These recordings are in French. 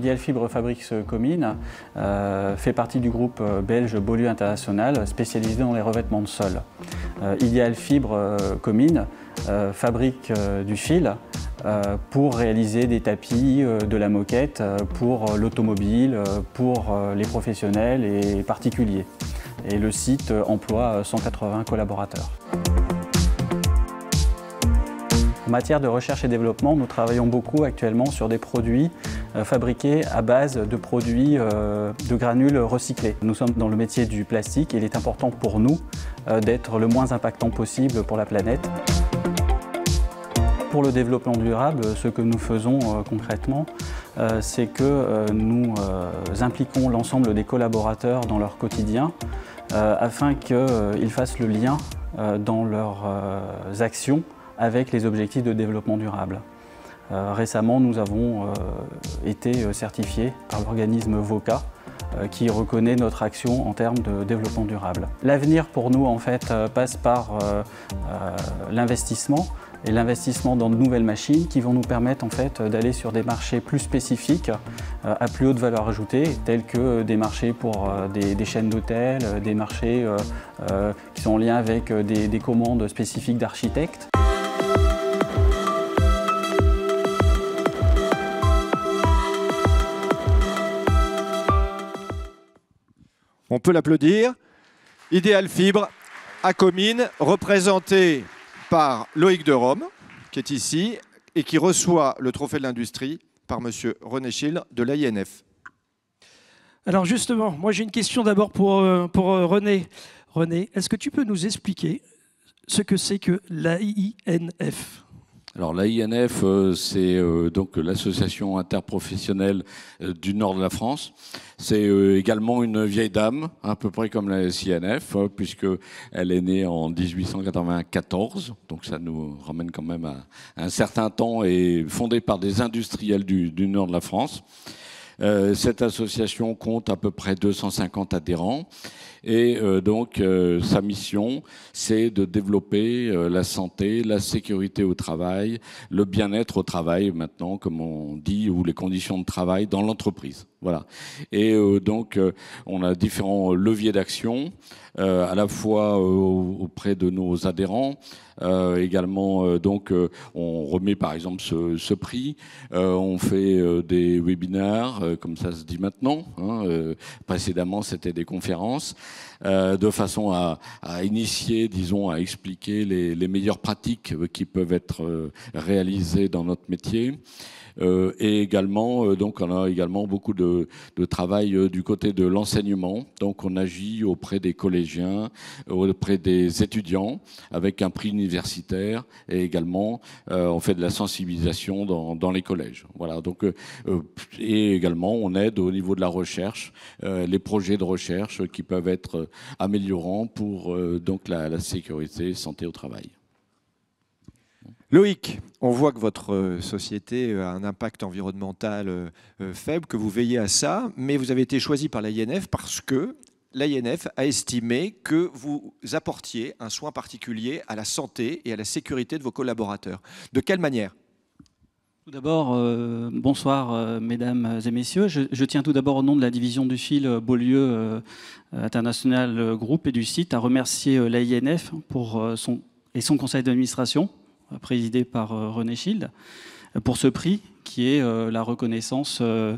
Ideal Fibre Fabrics Comines euh, fait partie du groupe euh, belge BOLU International spécialisé dans les revêtements de sol. Euh, Ideal Fibre Comines fabrique du fil pour réaliser des tapis, de la moquette pour l'automobile, pour les professionnels et particuliers. Et le site emploie 180 collaborateurs. En matière de recherche et développement, nous travaillons beaucoup actuellement sur des produits euh, fabriqués à base de produits euh, de granules recyclés. Nous sommes dans le métier du plastique et il est important pour nous euh, d'être le moins impactant possible pour la planète. Pour le développement durable, ce que nous faisons concrètement, c'est que nous impliquons l'ensemble des collaborateurs dans leur quotidien afin qu'ils fassent le lien dans leurs actions avec les objectifs de développement durable. Euh, récemment, nous avons euh, été euh, certifiés par l'organisme VOCA, qui reconnaît notre action en termes de développement durable. L'avenir pour nous en fait passe par l'investissement et l'investissement dans de nouvelles machines qui vont nous permettre en fait d'aller sur des marchés plus spécifiques à plus haute valeur ajoutée tels que des marchés pour des, chaînes d'hôtels, des marchés qui sont en lien avec des commandes spécifiques d'architectes On peut l'applaudir. Idéal Fibre à Comines, représenté par Loïc de Rome, qui est ici, et qui reçoit le trophée de l'industrie par Monsieur René Schill de l'AINF. Alors justement, moi j'ai une question d'abord pour, euh, pour euh, René. René, est-ce que tu peux nous expliquer ce que c'est que l'AINF alors la euh, c'est euh, donc l'association interprofessionnelle euh, du nord de la France. C'est également une vieille dame, à peu près comme la CNF, hein, puisque elle est née en 1894, donc ça nous ramène quand même à un certain temps et fondée par des industriels du nord de la France. Euh, cette association compte à peu près 250 adhérents et euh, donc euh, sa mission, c'est de développer la santé, la sécurité au travail, le bien-être au travail maintenant, comme on dit, ou les conditions de travail dans l'entreprise. Voilà. Et euh, donc, euh, on a différents euh, leviers d'action, euh, à la fois auprès de nos adhérents, également, donc, on remet par exemple ce, ce prix, on fait des webinaires, comme ça se dit maintenant, hein, précédemment c'était des conférences, de façon à, à, initier, disons, à expliquer les, les meilleures pratiques qui peuvent être réalisées dans notre métier. Euh, et également, euh, donc, on a également beaucoup de, travail euh, du côté de l'enseignement. Donc, on agit auprès des collégiens, auprès des étudiants, avec un prix universitaire, et également, on fait de la sensibilisation dans, les collèges. Voilà. Donc, et également, on aide au niveau de la recherche, les projets de recherche qui peuvent être améliorants pour donc la, la sécurité santé au travail. Loïc, on voit que votre euh, société euh, a un impact environnemental euh, faible, que vous veillez à ça, mais vous avez été choisi par l'AINF parce que l'AINF a estimé que vous apportiez un soin particulier à la santé et à la sécurité de vos collaborateurs. De quelle manière tout d'abord, bonsoir mesdames et messieurs. Je, tiens tout d'abord au nom de la division du fil Beaulieu International Group et du site à remercier l'AINF pour son, et son conseil d'administration présidé par euh, René Schild, pour ce prix qui est euh, la reconnaissance euh,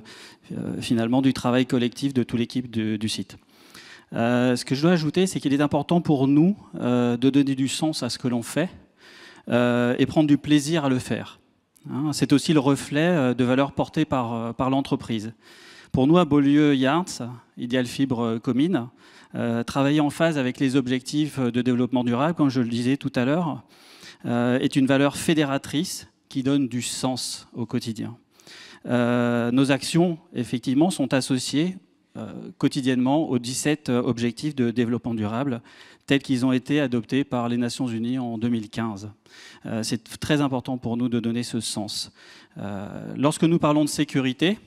finalement du travail collectif de toute l'équipe du, site. ce que je dois ajouter, c'est qu'il est important pour nous de donner du sens à ce que l'on fait et prendre du plaisir à le faire. Hein. c'est aussi le reflet de valeurs portées par, par l'entreprise. Pour nous, à Beaulieu Yards, Ideal Fibre Commune, travailler en phase avec les objectifs de développement durable, comme je le disais tout à l'heure, euh, est une valeur fédératrice qui donne du sens au quotidien. Euh, nos actions, effectivement, sont associées euh, quotidiennement aux 17 objectifs de développement durable tels qu'ils ont été adoptés par les Nations Unies en 2015. C'est très important pour nous de donner ce sens. Lorsque nous parlons de sécurité,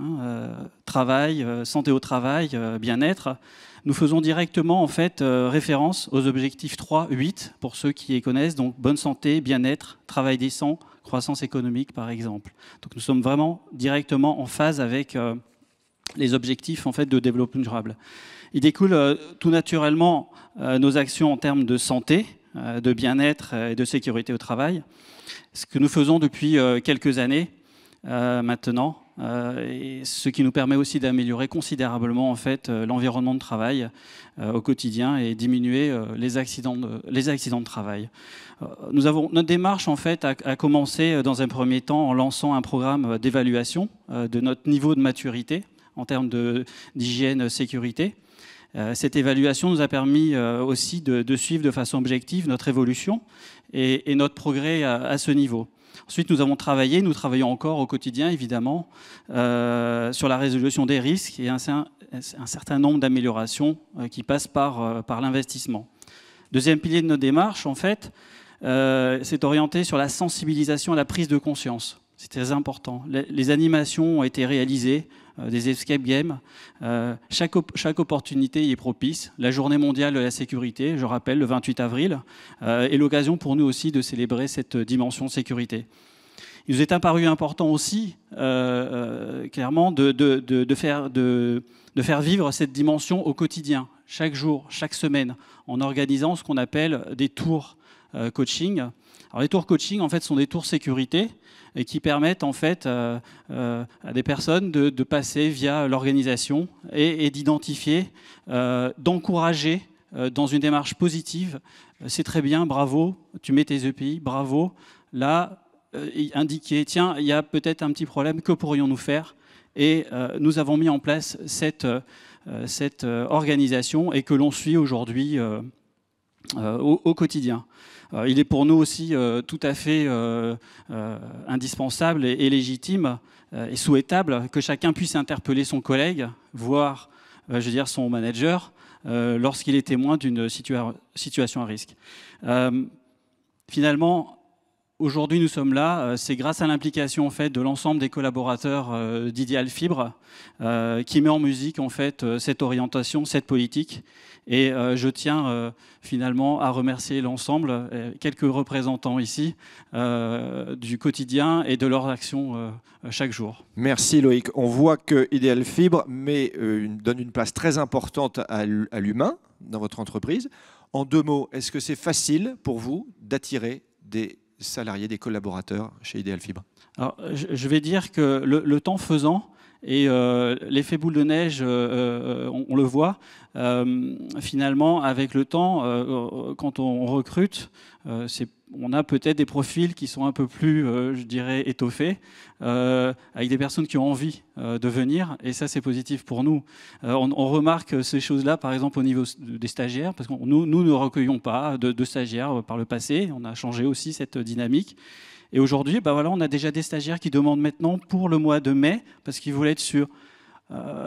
hein, travail, santé au travail, bien-être, nous faisons directement en fait euh, référence aux objectifs 3, 8 pour ceux qui les connaissent, donc bonne santé, bien-être, travail décent, croissance économique par exemple. Donc nous sommes vraiment directement en phase avec euh, les objectifs en fait de développement durable. Il découle euh, tout naturellement nos actions en termes de santé, de bien-être et de sécurité au travail, ce que nous faisons depuis quelques années euh, maintenant, euh, ce qui nous permet aussi d'améliorer considérablement en fait euh, l'environnement de travail au quotidien et diminuer les accidents de, les accidents de travail. Nous avons notre démarche en fait a, commencé dans un premier temps en lançant un programme d'évaluation de notre niveau de maturité en termes d'hygiène sécurité. Cette évaluation nous a permis aussi de, suivre de façon objective notre évolution et, notre progrès à ce niveau. Ensuite, nous avons travaillé, nous travaillons encore au quotidien, évidemment, euh, sur la résolution des risques et un, certain nombre d'améliorations euh, qui passent euh, par, l'investissement. Deuxième pilier de notre démarche, en fait, c'est orienté sur la sensibilisation et la prise de conscience. C'est très important. les animations ont été réalisées euh, des escape games. Euh, chaque, chaque, opportunité y est propice. La journée mondiale de la sécurité, je rappelle, le 28 avril, euh, est l'occasion pour nous aussi de célébrer cette dimension sécurité. Il nous est apparu important aussi, clairement, de, faire, de, faire, vivre cette dimension au quotidien, chaque jour, chaque semaine, en organisant ce qu'on appelle des tours euh, coaching. Alors les tours coaching, en fait, sont des tours sécurité et qui permettent en fait euh, euh, à des personnes de, passer via l'organisation et, d'identifier, d'encourager dans une démarche positive. C'est très bien, bravo, tu mets tes EPI, bravo. Là, indiquer, tiens, il y a peut-être un petit problème, que pourrions-nous faire Et nous avons mis en place cette, cette organisation et que l'on suit aujourd'hui euh, au, quotidien. Euh, il est pour nous aussi euh, tout à fait indispensable et, légitime et souhaitable que chacun puisse interpeller son collègue, voire je veux dire son manager, lorsqu'il est témoin d'une situation à risque. finalement, aujourd'hui nous sommes là, euh, c'est grâce à l'implication en fait de l'ensemble des collaborateurs euh, d'Ideal Fibre euh, qui met en musique en fait cette orientation, cette politique. Et je tiens finalement à remercier l'ensemble, quelques représentants ici du quotidien et de leurs actions chaque jour. Merci Loïc. On voit que Ideal Fibre met, donne une place très importante à l'humain dans votre entreprise. En deux mots, est-ce que c'est facile pour vous d'attirer des salariés, des collaborateurs chez Ideal Fibre je vais dire que le, temps faisant, et euh, l'effet boule de neige, euh, euh, on, le voit, finalement, avec le temps, quand on recrute, c'est on a peut-être des profils qui sont un peu plus, euh, je dirais, étoffés, euh, avec des personnes qui ont envie euh, de venir, et ça c'est positif pour nous. On, remarque ces choses-là, par exemple, au niveau des stagiaires, parce que nous, nous ne recueillons pas de, stagiaires par le passé, on a changé aussi cette dynamique. Et aujourd'hui, ben voilà, on a déjà des stagiaires qui demandent maintenant pour le mois de mai, parce qu'ils voulaient être sûrs.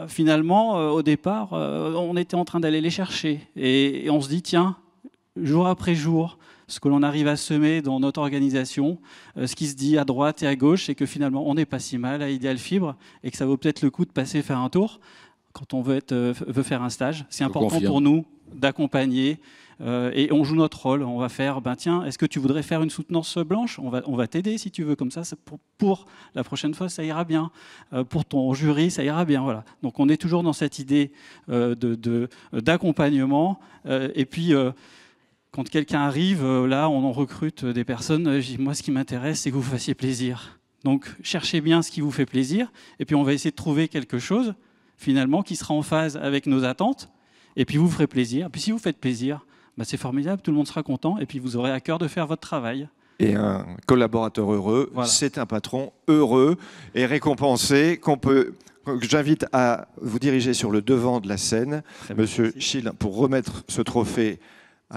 finalement, au départ, on était en train d'aller les chercher, et on se dit, tiens, jour après jour, ce que l'on arrive à semer dans notre organisation, euh, ce qui se dit à droite et à gauche, c'est que finalement on n'est pas si mal à Ideal Fibre, et que ça vaut peut-être le coup de passer faire un tour quand on veut, être, euh, veut faire un stage. C'est important pour nous d'accompagner. Euh, et on joue notre rôle. On va faire, ben tiens, est-ce que tu voudrais faire une soutenance blanche On va, on va t'aider si tu veux, comme ça, pour, la prochaine fois, ça ira bien. pour ton jury, ça ira bien. Voilà. Donc on est toujours dans cette idée de d'accompagnement. et puis quand quelqu'un arrive, euh, là, on en recrute euh, des personnes. Euh, moi, ce qui m'intéresse, c'est que vous fassiez plaisir. Donc, cherchez bien ce qui vous fait plaisir, et puis on va essayer de trouver quelque chose, finalement, qui sera en phase avec nos attentes, et puis vous ferez plaisir. Et puis si vous faites plaisir, bah, c'est formidable, tout le monde sera content, et puis vous aurez à cœur de faire votre travail. Et un collaborateur heureux, c'est un patron heureux et récompensé qu'on peut j'invite à vous diriger sur le devant de la scène, M. Monsieur Schill, pour remettre ce trophée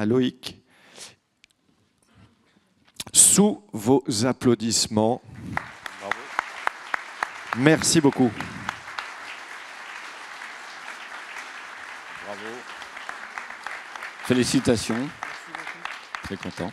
Loïc. Sous vos applaudissements. Merci beaucoup. Bravo. Félicitations. Très content.